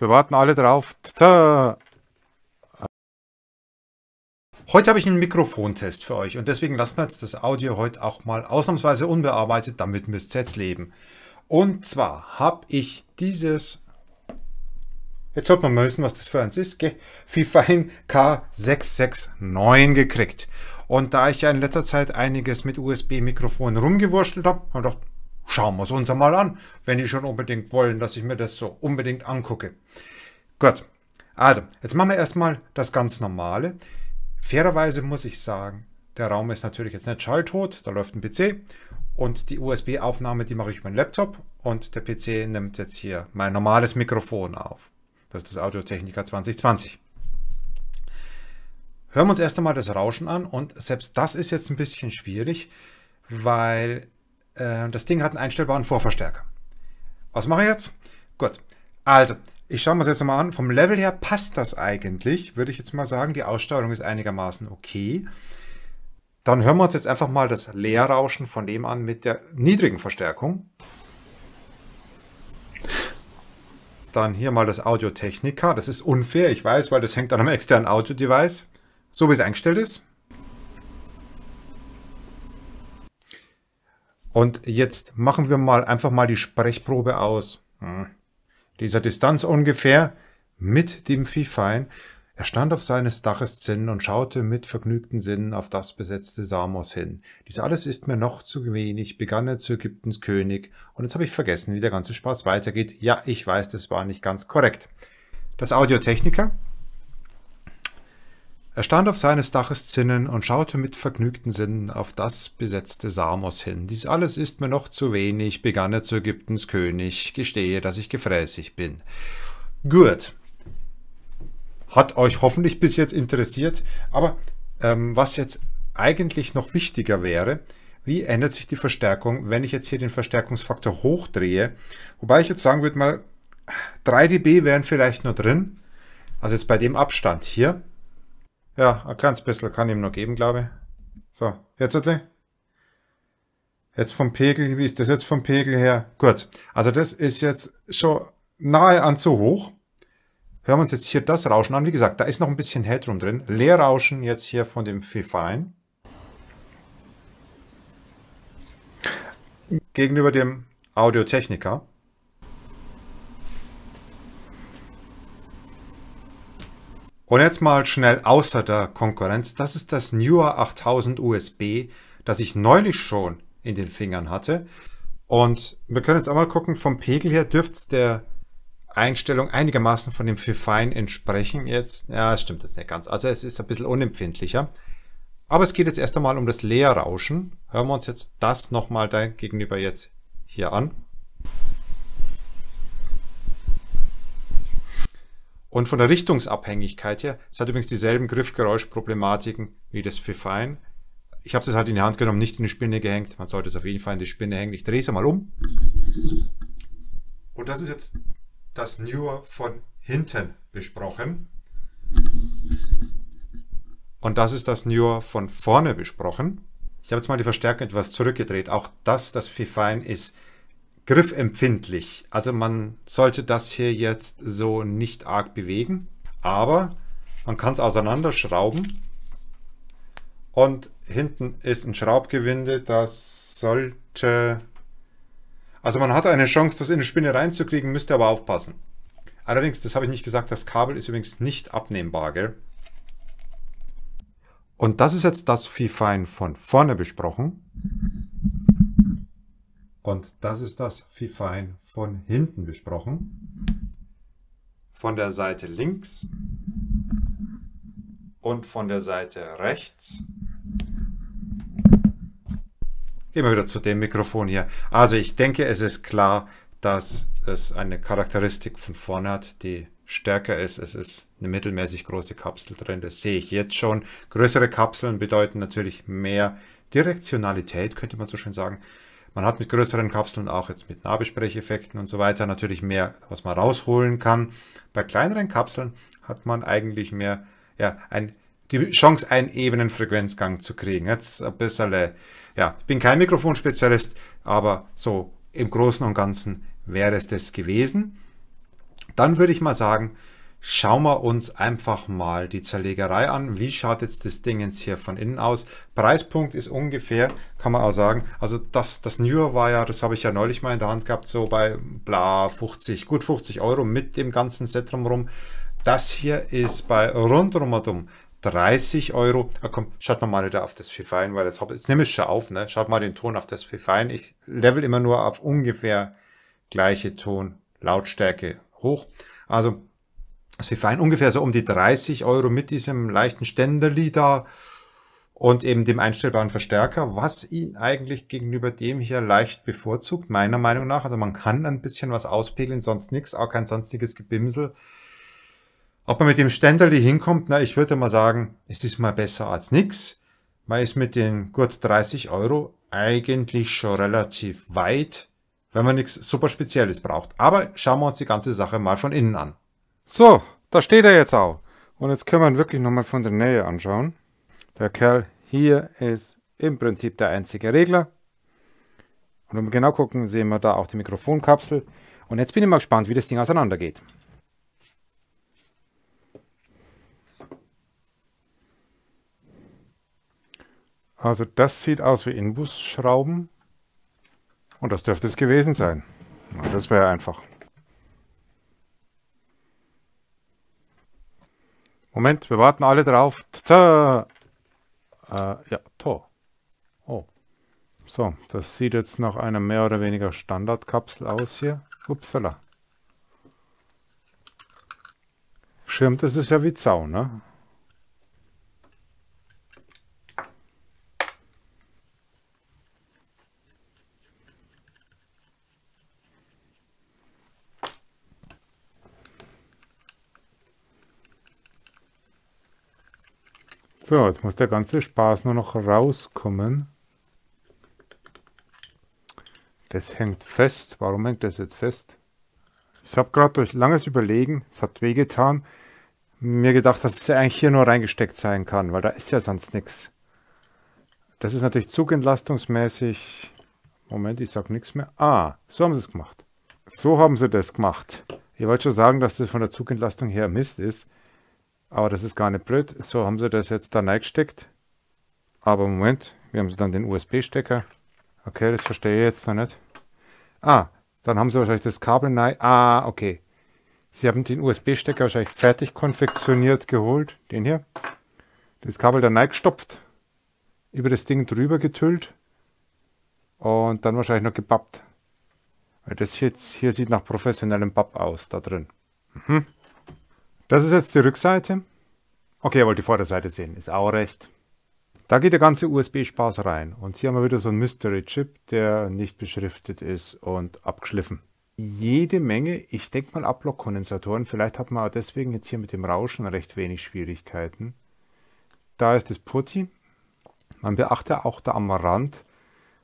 Wir warten alle drauf. Tada. Heute habe ich einen Mikrofontest für euch und deswegen lassen wir jetzt das Audio heute auch mal ausnahmsweise unbearbeitet, damit müsst ihr jetzt leben. Und zwar habe ich dieses, jetzt hört man mal wissen, was das für eins ist, gell? Fifine K669 gekriegt. Und da ich ja in letzter Zeit einiges mit USB-Mikrofonen rumgewurschtelt habe, habe ich gedacht, schauen wir es uns mal an, wenn die schon unbedingt wollen, dass ich mir das so unbedingt angucke. Gut, also jetzt machen wir erstmal das ganz normale. Fairerweise muss ich sagen, der Raum ist natürlich jetzt nicht schalltot, da läuft ein PC und die USB-Aufnahme, die mache ich über den Laptop und der PC nimmt jetzt hier mein normales Mikrofon auf. Das ist das Audio-Technica 2020. Hören wir uns erst einmal das Rauschen an und selbst das ist jetzt ein bisschen schwierig, weil äh, das Ding hat einen einstellbaren Vorverstärker. Was mache ich jetzt? Gut. Also, ich schaue mir das jetzt mal an. Vom Level her passt das eigentlich, würde ich jetzt mal sagen. Die Aussteuerung ist einigermaßen okay. Dann hören wir uns jetzt einfach mal das Leerrauschen von dem an mit der niedrigen Verstärkung. Dann hier mal das Audio Technica. Das ist unfair, ich weiß, weil das hängt an einem externen Audio-Device. So wie es eingestellt ist. Und jetzt machen wir mal einfach mal die Sprechprobe aus. Hm. Dieser Distanz ungefähr mit dem Viehfein. Er stand auf seines Daches Zinn und schaute mit vergnügten Sinnen auf das besetzte Samos hin. Dies alles ist mir noch zu wenig, begann er zu Ägyptens König. Und jetzt habe ich vergessen, wie der ganze Spaß weitergeht. Ja, ich weiß, das war nicht ganz korrekt. Das Audiotechniker, er stand auf seines Daches Zinnen und schaute mit vergnügten Sinnen auf das besetzte Samos hin. Dies alles ist mir noch zu wenig, begann er zu Ägyptens König, gestehe, dass ich gefräßig bin. Gut. Hat euch hoffentlich bis jetzt interessiert, aber ähm, was jetzt eigentlich noch wichtiger wäre, wie ändert sich die Verstärkung, wenn ich jetzt hier den Verstärkungsfaktor hochdrehe? Wobei ich jetzt sagen würde mal, 3 dB wären vielleicht nur drin, also jetzt bei dem Abstand hier, ja, ein kleines bisschen kann ihm noch geben, glaube ich. So, jetzt bitte. Jetzt vom Pegel, wie ist das jetzt vom Pegel her? Gut, also das ist jetzt schon nahe an zu hoch. Hören wir uns jetzt hier das Rauschen an. Wie gesagt, da ist noch ein bisschen Headroom drin. Leerrauschen jetzt hier von dem Fifine. Gegenüber dem Audio Technica. Und jetzt mal schnell außer der Konkurrenz. Das ist das Newer 8000 USB, das ich neulich schon in den Fingern hatte. Und wir können jetzt auch mal gucken, vom Pegel her dürfte es der Einstellung einigermaßen von dem Fifine entsprechen. Jetzt, ja, es stimmt das nicht ganz. Also es ist ein bisschen unempfindlicher. Aber es geht jetzt erst einmal um das Leerrauschen. Hören wir uns jetzt das nochmal gegenüber jetzt hier an. Und von der Richtungsabhängigkeit her, es hat übrigens dieselben Griffgeräuschproblematiken wie das Fifine. Ich habe es halt in die Hand genommen, nicht in die Spinne gehängt. Man sollte es auf jeden Fall in die Spinne hängen. Ich drehe es mal um. Und das ist jetzt das Newer von hinten besprochen. Und das ist das Newer von vorne besprochen. Ich habe jetzt mal die Verstärkung etwas zurückgedreht. Auch das, das Fifine ist griffempfindlich. Also man sollte das hier jetzt so nicht arg bewegen, aber man kann es auseinanderschrauben. Und hinten ist ein Schraubgewinde, das sollte... Also man hat eine Chance, das in eine Spinne reinzukriegen, müsste aber aufpassen. Allerdings, das habe ich nicht gesagt, das Kabel ist übrigens nicht abnehmbar, gell? Und das ist jetzt das Viehfein von vorne besprochen. Und das ist das Fifine von hinten besprochen. Von der Seite links und von der Seite rechts. Gehen wir wieder zu dem Mikrofon hier. Also ich denke, es ist klar, dass es eine Charakteristik von vorne hat, die stärker ist. Es ist eine mittelmäßig große Kapsel drin. Das sehe ich jetzt schon. Größere Kapseln bedeuten natürlich mehr Direktionalität, könnte man so schön sagen. Man hat mit größeren Kapseln auch jetzt mit Nahbesprecheffekten und so weiter natürlich mehr, was man rausholen kann. Bei kleineren Kapseln hat man eigentlich mehr ja, ein, die Chance, einen ebenen Frequenzgang zu kriegen. Jetzt ein bisschen, ja, ich bin kein Mikrofonspezialist, aber so im Großen und Ganzen wäre es das gewesen. Dann würde ich mal sagen, schauen wir uns einfach mal die Zerlegerei an. Wie schaut jetzt das Ding jetzt hier von innen aus? Preispunkt ist ungefähr, kann man auch sagen, also das, das Newer war ja, das habe ich ja neulich mal in der Hand gehabt, so bei bla 50, gut 50 Euro mit dem ganzen Set drumherum. Das hier ist bei rundrum 30 Euro. Ah, komm, schaut mal mal wieder auf das Fifine, weil jetzt, hab, jetzt nehme ich schon auf, ne? Schaut mal den Ton auf das Fifine. Ich level immer nur auf ungefähr gleiche Ton, Lautstärke hoch. Also also wir fallen ungefähr so um die 30 Euro mit diesem leichten Ständerli da und eben dem einstellbaren Verstärker, was ihn eigentlich gegenüber dem hier leicht bevorzugt, meiner Meinung nach. Also man kann ein bisschen was auspegeln, sonst nichts, auch kein sonstiges Gebimsel. Ob man mit dem Ständerli hinkommt, na, ich würde mal sagen, es ist mal besser als nichts. Man ist mit den gut 30 Euro eigentlich schon relativ weit, wenn man nichts super Spezielles braucht. Aber schauen wir uns die ganze Sache mal von innen an. So, da steht er jetzt auch. Und jetzt können wir ihn wirklich nochmal von der Nähe anschauen. Der Kerl hier ist im Prinzip der einzige Regler. Und wenn wir genau gucken, sehen wir da auch die Mikrofonkapsel. Und jetzt bin ich mal gespannt, wie das Ding auseinandergeht. Also das sieht aus wie Inbusschrauben. Und das dürfte es gewesen sein. Das wäre einfach. Moment, wir warten alle drauf. Ta -ta. Äh, ja, to. Oh. So, das sieht jetzt nach einer mehr oder weniger Standardkapsel aus hier. Upsala. Schirmt ist ja wie Zau, ne? So, jetzt muss der ganze Spaß nur noch rauskommen. Das hängt fest. Warum hängt das jetzt fest? Ich habe gerade durch langes Überlegen, es hat wehgetan, mir gedacht, dass es ja eigentlich hier nur reingesteckt sein kann, weil da ist ja sonst nichts. Das ist natürlich zugentlastungsmäßig. Moment, ich sag nichts mehr. Ah, so haben sie es gemacht. So haben sie das gemacht. Ich wollte schon sagen, dass das von der Zugentlastung her Mist ist. Aber das ist gar nicht blöd. So haben sie das jetzt da reingesteckt. Aber Moment, wir haben sie dann den USB-Stecker. Okay, das verstehe ich jetzt noch nicht. Ah, dann haben sie wahrscheinlich das Kabel rein. Ah, okay. Sie haben den USB-Stecker wahrscheinlich fertig konfektioniert geholt. Den hier. Das Kabel da reingestopft. Über das Ding drüber getüllt. Und dann wahrscheinlich noch gebappt. Weil das hier, hier sieht nach professionellem Bapp aus, da drin. Mhm. Das ist jetzt die Rückseite. Okay, ihr wollt die Vorderseite sehen, ist auch recht. Da geht der ganze USB-Spaß rein. Und hier haben wir wieder so einen Mystery-Chip, der nicht beschriftet ist und abgeschliffen. Jede Menge, ich denke mal Ablockkondensatoren. Vielleicht hat man deswegen jetzt hier mit dem Rauschen recht wenig Schwierigkeiten. Da ist das Putty. Man beachte auch da am Rand,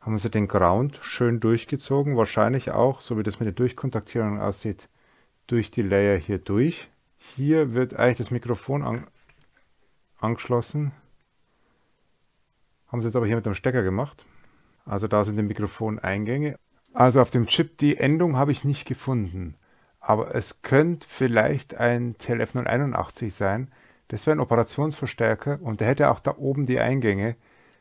haben sie den Ground schön durchgezogen. Wahrscheinlich auch, so wie das mit der Durchkontaktierung aussieht, durch die Layer hier durch. Hier wird eigentlich das Mikrofon an, angeschlossen. Haben sie jetzt aber hier mit dem Stecker gemacht. Also da sind die Mikrofoneingänge. Also auf dem Chip die Endung habe ich nicht gefunden. Aber es könnte vielleicht ein TLF081 sein. Das wäre ein Operationsverstärker und der hätte auch da oben die Eingänge.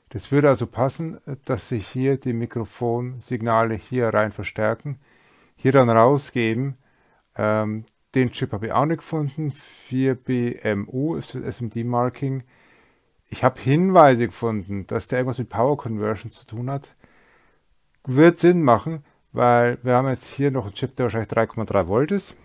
Das würde also passen, dass sich hier die Mikrofonsignale hier rein verstärken, hier dann rausgeben. Ähm, den Chip habe ich auch nicht gefunden. 4BMU ist das SMD-Marking. Ich habe Hinweise gefunden, dass der irgendwas mit Power Conversion zu tun hat. Wird Sinn machen, weil wir haben jetzt hier noch einen Chip, der wahrscheinlich 3,3 Volt ist.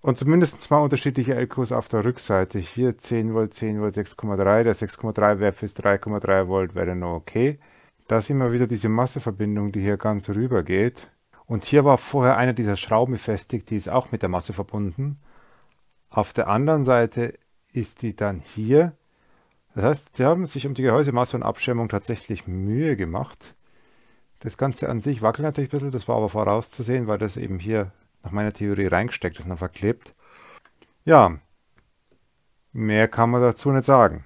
Und zumindest zwei unterschiedliche LQs auf der Rückseite. Hier 10 Volt, 10 Volt, 6,3. Der 6,3 wäre fürs 3,3 Volt, wäre noch okay. Da ist immer wieder diese Masseverbindung, die hier ganz rüber geht. Und hier war vorher eine dieser Schrauben befestigt, die ist auch mit der Masse verbunden. Auf der anderen Seite ist die dann hier. Das heißt, sie haben sich um die Gehäusemasse und Abschirmung tatsächlich Mühe gemacht. Das Ganze an sich wackelt natürlich ein bisschen, das war aber vorauszusehen, weil das eben hier nach meiner Theorie reingesteckt ist und verklebt. Ja, mehr kann man dazu nicht sagen.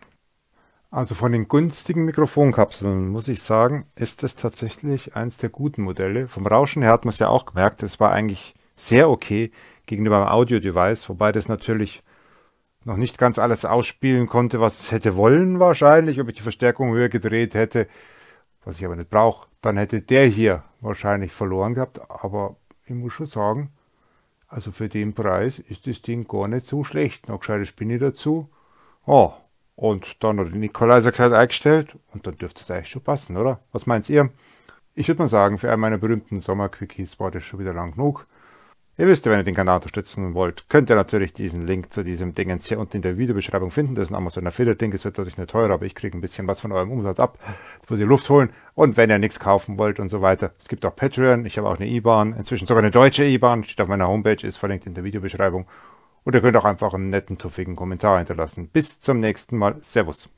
Also von den günstigen Mikrofonkapseln muss ich sagen, ist das tatsächlich eins der guten Modelle. Vom Rauschen her hat man es ja auch gemerkt, es war eigentlich sehr okay gegenüber dem Audio-Device, wobei das natürlich noch nicht ganz alles ausspielen konnte, was es hätte wollen wahrscheinlich, ob ich die Verstärkung höher gedreht hätte, was ich aber nicht brauche, dann hätte der hier wahrscheinlich verloren gehabt, aber ich muss schon sagen, also für den Preis ist das Ding gar nicht so schlecht. Noch gescheite Spinne dazu. Oh, und dann hat die Nikola ist halt eingestellt und dann dürfte es eigentlich schon passen, oder? Was meint ihr? Ich würde mal sagen, für einen meiner berühmten Sommerquickies war das schon wieder lang genug. Ihr wisst ja, wenn ihr den Kanal unterstützen wollt, könnt ihr natürlich diesen Link zu diesem Ding jetzt hier unten in der Videobeschreibung finden. Das ist ein Amazon Affiliate-Link, es wird dadurch nicht teurer, aber ich kriege ein bisschen was von eurem Umsatz ab. Jetzt muss ich Luft holen. Und wenn ihr nichts kaufen wollt und so weiter, es gibt auch Patreon, ich habe auch eine E-Bahn. inzwischen sogar eine deutsche E-Bahn. steht auf meiner Homepage, ist verlinkt in der Videobeschreibung. Und ihr könnt auch einfach einen netten, tuffigen Kommentar hinterlassen. Bis zum nächsten Mal. Servus.